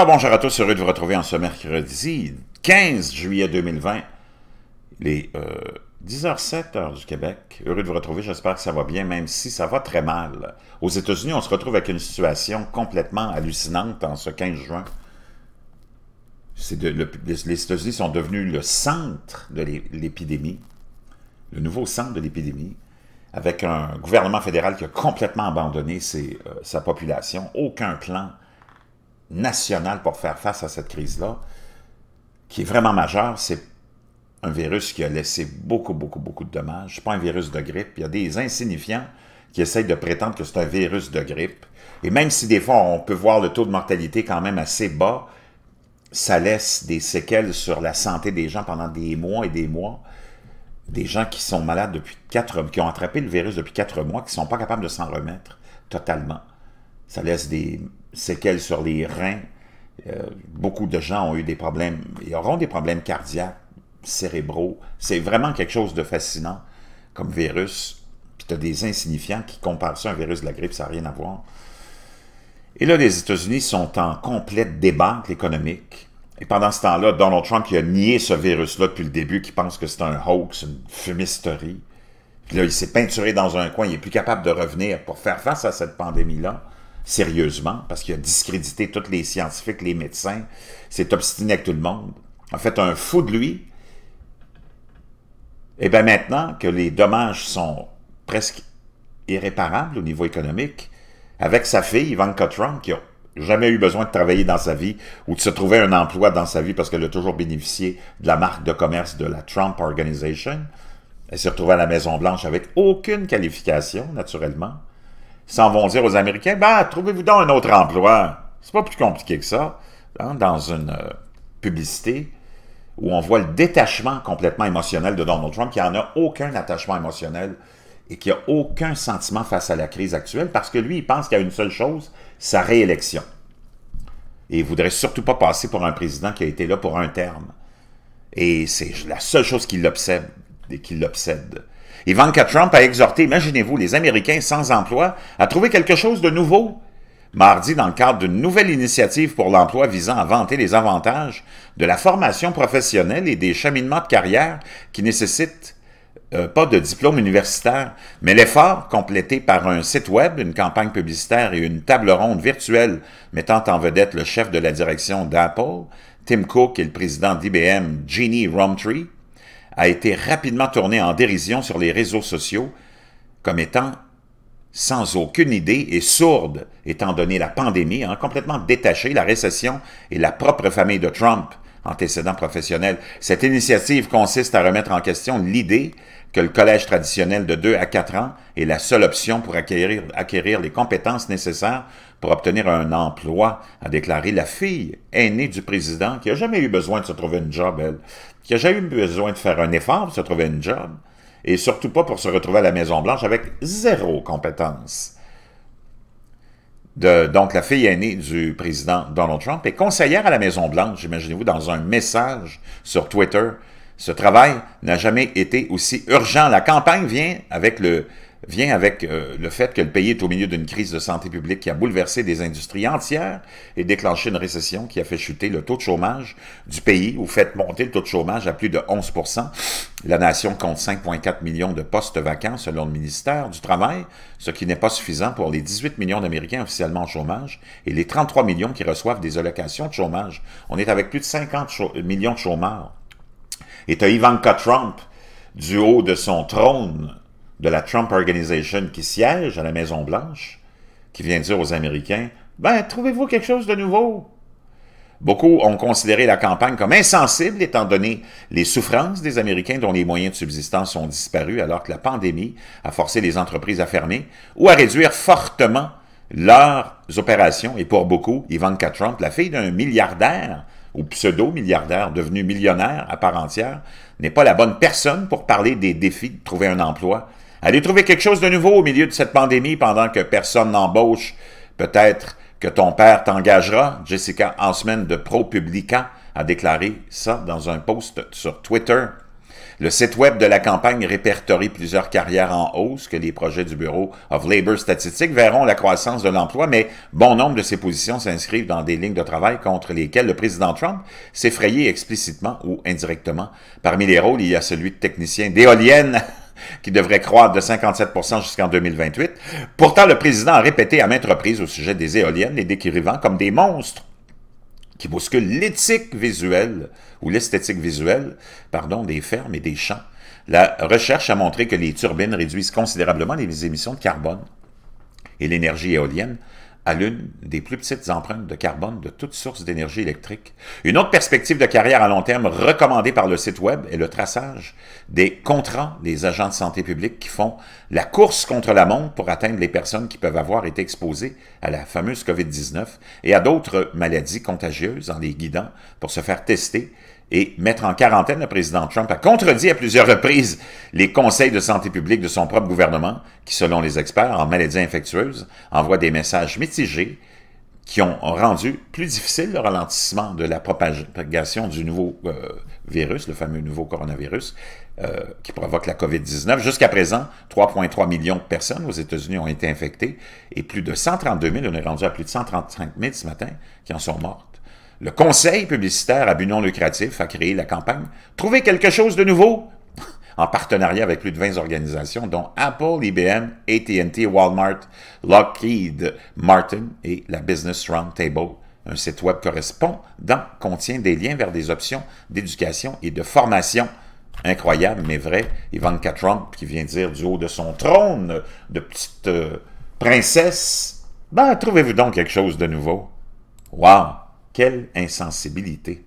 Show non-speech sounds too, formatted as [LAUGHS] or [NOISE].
Ah, bonjour à tous, heureux de vous retrouver en ce mercredi 15 juillet 2020, les euh, 10h07 du Québec. Heureux de vous retrouver, j'espère que ça va bien, même si ça va très mal. Aux États-Unis, on se retrouve avec une situation complètement hallucinante en ce 15 juin. les États-Unis sont devenus le centre de l'épidémie, le nouveau centre de l'épidémie, avec un gouvernement fédéral qui a complètement abandonné euh, sa population. Aucun plan national pour faire face à cette crise-là, qui est vraiment majeure, c'est un virus qui a laissé beaucoup, beaucoup, beaucoup de dommages. Ce pas un virus de grippe. Il y a des insignifiants qui essayent de prétendre que c'est un virus de grippe. Et même si des fois on peut voir le taux de mortalité quand même assez bas, ça laisse des séquelles sur la santé des gens pendant des mois et des mois. Des gens qui sont malades depuis quatre qui ont attrapé le virus depuis quatre mois, qui ne sont pas capables de s'en remettre totalement. Ça laisse des séquelles sur les reins. Euh, beaucoup de gens ont eu des problèmes, ils auront des problèmes cardiaques, cérébraux. C'est vraiment quelque chose de fascinant comme virus. Puis tu as des insignifiants qui comparent ça à un virus de la grippe, ça n'a rien à voir. Et là, les États-Unis sont en complète débâcle économique. Et pendant ce temps-là, Donald Trump qui a nié ce virus-là depuis le début, qui pense que c'est un hoax, une fumisterie. là, il s'est peinturé dans un coin, il n'est plus capable de revenir pour faire face à cette pandémie-là sérieusement, parce qu'il a discrédité tous les scientifiques, les médecins, s'est obstiné avec tout le monde, a fait un fou de lui. Et eh bien maintenant que les dommages sont presque irréparables au niveau économique, avec sa fille, Ivanka Trump, qui n'a jamais eu besoin de travailler dans sa vie ou de se trouver un emploi dans sa vie parce qu'elle a toujours bénéficié de la marque de commerce de la Trump Organization. Elle s'est retrouvée à la Maison-Blanche avec aucune qualification, naturellement s'en vont dire aux Américains, ben, trouvez-vous donc un autre emploi. C'est pas plus compliqué que ça. Hein, dans une euh, publicité où on voit le détachement complètement émotionnel de Donald Trump, qui n'en a aucun attachement émotionnel et qui n'a aucun sentiment face à la crise actuelle, parce que lui, il pense qu'il y a une seule chose, sa réélection. Et il ne voudrait surtout pas passer pour un président qui a été là pour un terme. Et c'est la seule chose qui l'obsède. Qui l'obsède. Ivanka Trump a exhorté, imaginez-vous, les Américains sans emploi à trouver quelque chose de nouveau. Mardi, dans le cadre d'une nouvelle initiative pour l'emploi visant à vanter les avantages de la formation professionnelle et des cheminements de carrière qui nécessitent euh, pas de diplôme universitaire, mais l'effort, complété par un site web, une campagne publicitaire et une table ronde virtuelle mettant en vedette le chef de la direction d'Apple, Tim Cook et le président d'IBM, Jeannie Rumtree, a été rapidement tourné en dérision sur les réseaux sociaux comme étant sans aucune idée et sourde, étant donné la pandémie, a hein, complètement détaché la récession et la propre famille de Trump, antécédents professionnels. Cette initiative consiste à remettre en question l'idée que le collège traditionnel de 2 à 4 ans est la seule option pour acquérir, les compétences nécessaires pour obtenir un emploi, a déclaré la fille aînée du président qui n'a jamais eu besoin de se trouver une job, elle, qui n'a jamais eu besoin de faire un effort pour se trouver une job, et surtout pas pour se retrouver à la Maison-Blanche avec zéro compétence donc la fille aînée du président Donald Trump, est conseillère à la Maison-Blanche, imaginez-vous, dans un message sur Twitter. Ce travail n'a jamais été aussi urgent. La campagne vient avec le vient avec euh, le fait que le pays est au milieu d'une crise de santé publique qui a bouleversé des industries entières et déclenché une récession qui a fait chuter le taux de chômage du pays ou fait monter le taux de chômage à plus de 11 La nation compte 5,4 millions de postes vacants selon le ministère du Travail, ce qui n'est pas suffisant pour les 18 millions d'Américains officiellement en chômage et les 33 millions qui reçoivent des allocations de chômage. On est avec plus de 50 millions de chômeurs. Et à Ivanka Trump du haut de son trône de la Trump Organization qui siège à la Maison-Blanche, qui vient dire aux Américains Ben, trouvez-vous quelque chose de nouveau Beaucoup ont considéré la campagne comme insensible étant donné les souffrances des Américains dont les moyens de subsistance ont disparu alors que la pandémie a forcé les entreprises à fermer ou à réduire fortement leurs opérations. Et pour beaucoup, Ivanka Trump, la fille d'un milliardaire ou pseudo-milliardaire devenu millionnaire à part entière, n'est pas la bonne personne pour parler des défis de trouver un emploi Allez trouver quelque chose de nouveau au milieu de cette pandémie pendant que personne n'embauche. Peut-être que ton père t'engagera. Jessica Hansman de ProPublica a déclaré ça dans un post sur Twitter. Le site web de la campagne répertorie plusieurs carrières en hausse que les projets du Bureau of Labor Statistics verront la croissance de l'emploi, mais bon nombre de ces positions s'inscrivent dans des lignes de travail contre lesquelles le président Trump s'effrayait explicitement ou indirectement. Parmi les rôles, il y a celui de technicien d'éolienne [LAUGHS] qui devrait croître de 57 jusqu'en 2028. Pourtant, le président a répété à maintes reprises au sujet des éoliennes les décrivant comme des monstres qui bousculent l'éthique visuelle ou l'esthétique visuelle, pardon, des fermes et des champs. La recherche a montré que les turbines réduisent considérablement les émissions de carbone et l'énergie éolienne à l'une des plus petites empreintes de carbone de toute source d'énergie électrique. Une autre perspective de carrière à long terme recommandée par le site Web est le traçage des contrats des agents de santé publique qui font la course contre la montre pour atteindre les personnes qui peuvent avoir été exposées à la fameuse COVID-19 et à d'autres maladies contagieuses en les guidant pour se faire tester et mettre en quarantaine le président Trump a contredit à plusieurs reprises les conseils de santé publique de son propre gouvernement, qui, selon les experts en maladies infectieuses, envoient des messages mitigés qui ont rendu plus difficile le ralentissement de la propagation du nouveau euh, virus, le fameux nouveau coronavirus, euh, qui provoque la COVID-19. Jusqu'à présent, 3,3 millions de personnes aux États-Unis ont été infectées et plus de 132 000, on est rendu à plus de 135 000 ce matin, qui en sont morts. Le conseil publicitaire à but non lucratif a créé la campagne « Trouvez quelque chose de nouveau [LAUGHS] » en partenariat avec plus de 20 organisations, dont Apple, IBM, AT&T, Walmart, Lockheed Martin et la Business Roundtable. Un site web correspondant contient des liens vers des options d'éducation et de formation. Incroyable, mais vrai, Ivanka Trump, qui vient dire du haut de son trône de petite euh, princesse, ben, trouvez-vous donc quelque chose de nouveau. Wow! Quelle insensibilité!